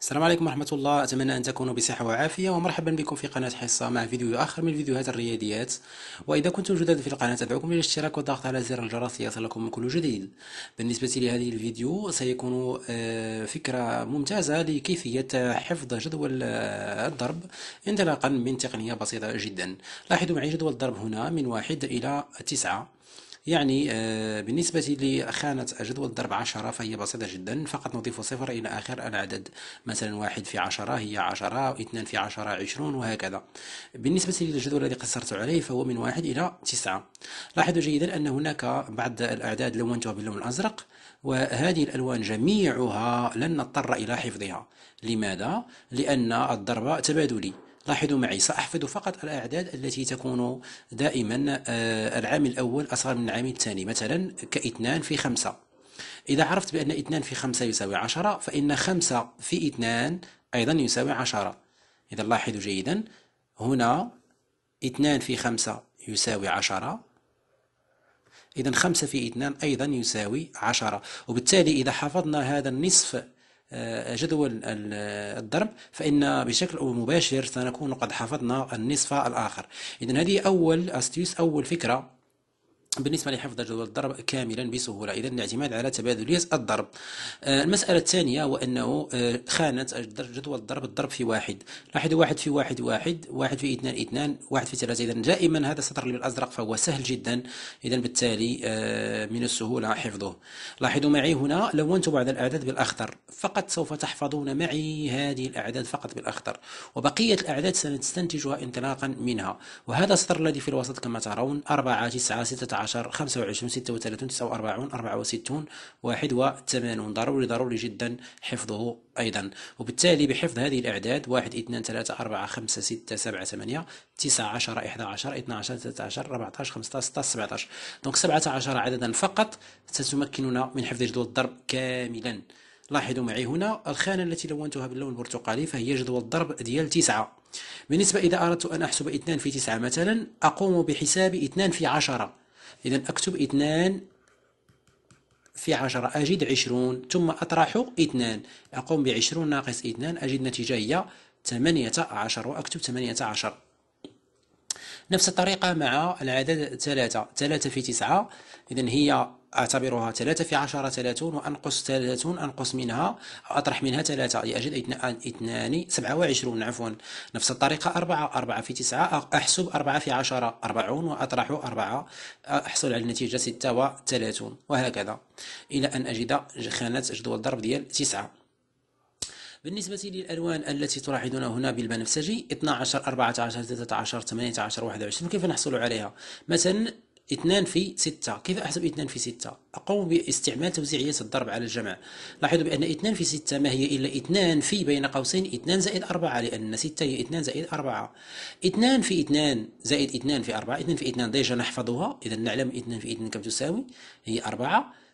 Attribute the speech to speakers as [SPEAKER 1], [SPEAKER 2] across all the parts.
[SPEAKER 1] السلام عليكم ورحمة الله أتمنى أن تكونوا بصحة وعافية ومرحبا بكم في قناة حصة مع فيديو آخر من فيديوهات الرياضيات وإذا كنتم جدد في القناة أدعوكم للاشتراك والضغط على زر الجرس ليصلكم كل جديد بالنسبة لهذه الفيديو سيكون آه، فكرة ممتازة لكيفية حفظ جدول آه، الضرب انطلاقا من تقنية بسيطة جدا لاحظوا معي جدول الضرب هنا من واحد إلى تسعة يعني آه، بالنسبة لخانة جدول ضرب 10 فهي بسيطة جدا فقط نضيف صفر إلى آخر العدد مثلا واحد في 10 هي 10 اثنان في 10 20 وهكذا بالنسبة للجدول الذي قصرت عليه فهو من واحد إلى تسعة لاحظوا جيدا أن هناك بعض الأعداد لونتها باللون الأزرق وهذه الألوان جميعها لن نضطر إلى حفظها لماذا؟ لأن الضرب تبادلي لاحظوا معي سأحفظ فقط الأعداد التي تكون دائما آه، العام الأول أصغر من العام الثاني مثلا كاثنان في خمسة إذا عرفت بأن اثنان في خمسة يساوي عشرة فإن خمسة في اثنان أيضا يساوي عشرة إذا لاحظوا جيدا هنا اثنان في خمسة يساوي عشرة إذا خمسة في اثنان أيضا يساوي عشرة وبالتالي إذا حفظنا هذا النصف آه، جدول آه، الضرب فإن بشكل مباشر سنكون قد حفظنا النصف الآخر إذا هذه أول أستيوس أول فكرة بالنسبة لحفظ جدول الضرب كاملا بسهولة إذا الاعتماد على تبادلية الضرب آه، المسألة الثانية هو أنه آه، خانة جدول الضرب الضرب في واحد لاحظوا واحد في واحد واحد واحد في اثنان اثنان واحد في ثلاثة إذا دائما هذا السطر بالأزرق فهو سهل جدا إذا بالتالي آه، من السهولة حفظه لاحظوا معي هنا لونت بعض الأعداد بالأخضر فقط سوف تحفظون معي هذه الأعداد فقط بالأخضر وبقية الأعداد سنستنتجها انطلاقا منها وهذا السطر الذي في الوسط كما ترون 4 9 16 تسعة 25 36 49 64 81 ضروري ضروري جدا حفظه أيضا وبالتالي بحفظ هذه الأعداد 1 2 3 4 5 6 7 8 9 10 11 12 13 14 15 16 17 دونك 17 عددا فقط ستمكننا من حفظ جدول الضرب كاملا لاحظوا معي هنا الخانة التي لونتها باللون البرتقالي فهي جدول الضرب ديال 9 بالنسبة إذا أردت أن أحسب 2 في 9 مثلا أقوم بحساب 2 في 10 إذا أكتب اثنان في عشرة أجد عشرون ثم أطرح اثنان أقوم بعشرون ناقص اثنان أجد نتيجة هي ثمانية عشر وأكتب ثمانية عشر نفس الطريقة مع العدد ثلاثة ثلاثة في تسعة إذا هي أعتبرها ثلاثة في عشرة ثلاثون وأنقص ثلاثون أنقص منها أطرح منها ثلاثة لأجد اثنان سبعة وعشرون عفوا نفس الطريقة أربعة أربعة في تسعة أحسب أربعة في عشرة أربعون وأطرح أربعة أحصل على النتيجة ستة وثلاثون وهكذا إلى أن أجد خانة جدول الضرب ديال تسعة بالنسبة للألوان التي تلاحظون هنا بالبنفسجي 12 14 13 18 21 كيف نحصل عليها مثلا 2 في 6 كيف أحسب 2 في 6 أقوم باستعمال توزيعية الضرب على الجمع لاحظوا بأن 2 في 6 ما هي إلا 2 في بين قوسين 2 زائد 4 لأن 6 هي 2 زائد 4 2 في 2 زائد 2 في 4 2 في 2 ديجا نحفظها إذا نعلم 2 في 2 كم تساوي هي 4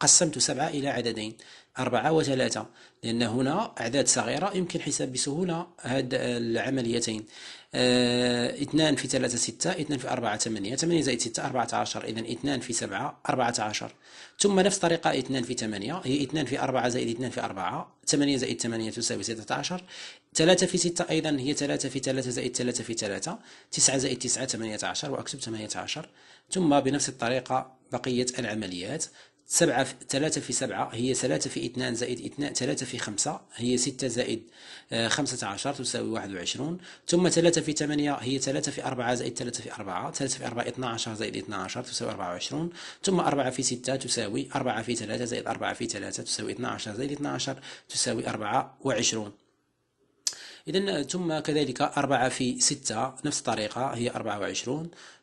[SPEAKER 1] قسمت سبعة إلى عددين أربعة وثلاثة لأن هنا أعداد صغيرة يمكن حساب بسهولة هاد العمليتين اه اثنان في ثلاثة ستة اثنان في أربعة ثمانية ثمانية زائد ستة أربعة عشر إذن اثنان في سبعة أربعة عشر ثم نفس طريقة اثنان في ثمانية هي اثنان في أربعة زائد اثنان في أربعة ثمانية زائد ثمانية تساوي ستة عشر ثلاثة في ستة أيضا هي ثلاثة في ثلاثة زائد ثلاثة في ثلاثة تسعة زائد تسعة ثمانية عشر وأكتب ثمانية عشر ثم بنفس الطريقة بقية العمليات سبعة في ثلاثة في سبعة هي ثلاثة في اثنان زائد اثنان ثلاثة في خمسة هي ستة زائد آه، خمسة عشر تساوي واحد وعشرون ثم ثلاثة في ثمانية هي ثلاثة في أربعة زائد ثلاثة في أربعة ثلاثة في أربعة اثنا عشر زائد اثنا عشر تساوي أربعة وعشرون ثم أربعة في ستة تساوي أربعة في ثلاثة زائد أربعة في ثلاثة تساوي اثنا عشر زائد اثنا عشر تساوي أربعة وعشرون إذن ثم كذلك أربعة في ستة نفس الطريقة هي أربعة وعشرون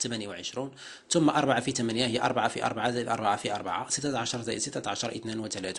[SPEAKER 1] 28 ثم 4 في 8 هي 4 في 4 زائد 4 في 4 16 زائد 16 32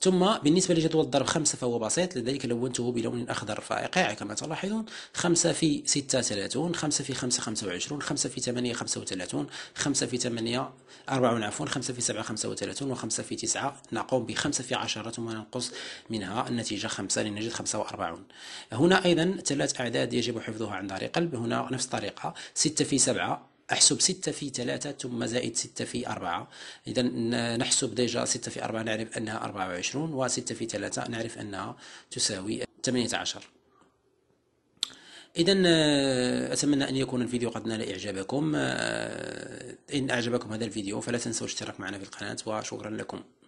[SPEAKER 1] ثم بالنسبة لجدول الضرب 5 فهو بسيط لذلك لونته بلون أخضر فائق كما تلاحظون 5 في 6 30 5 في 5 25 5 في 8 35 5 في 8 40 عفوا 5 في 7 35 و5 في 9 نقوم ب 5 في 10 ثم ننقص منها النتيجة 5 لنجد 45 هنا أيضا ثلاث أعداد يجب حفظها عن طريق قلب هنا نفس الطريقة 6 في 7 احسب 6 في 3 ثم زائد 6 في 4 اذا نحسب ديجا 6 في 4 نعرف انها 24 و6 في 3 نعرف انها تساوي 18 اذا آه، اتمنى ان يكون الفيديو قد نال اعجابكم آه، ان اعجبكم هذا الفيديو فلا تنسوا الاشتراك معنا في القناه وشكرا لكم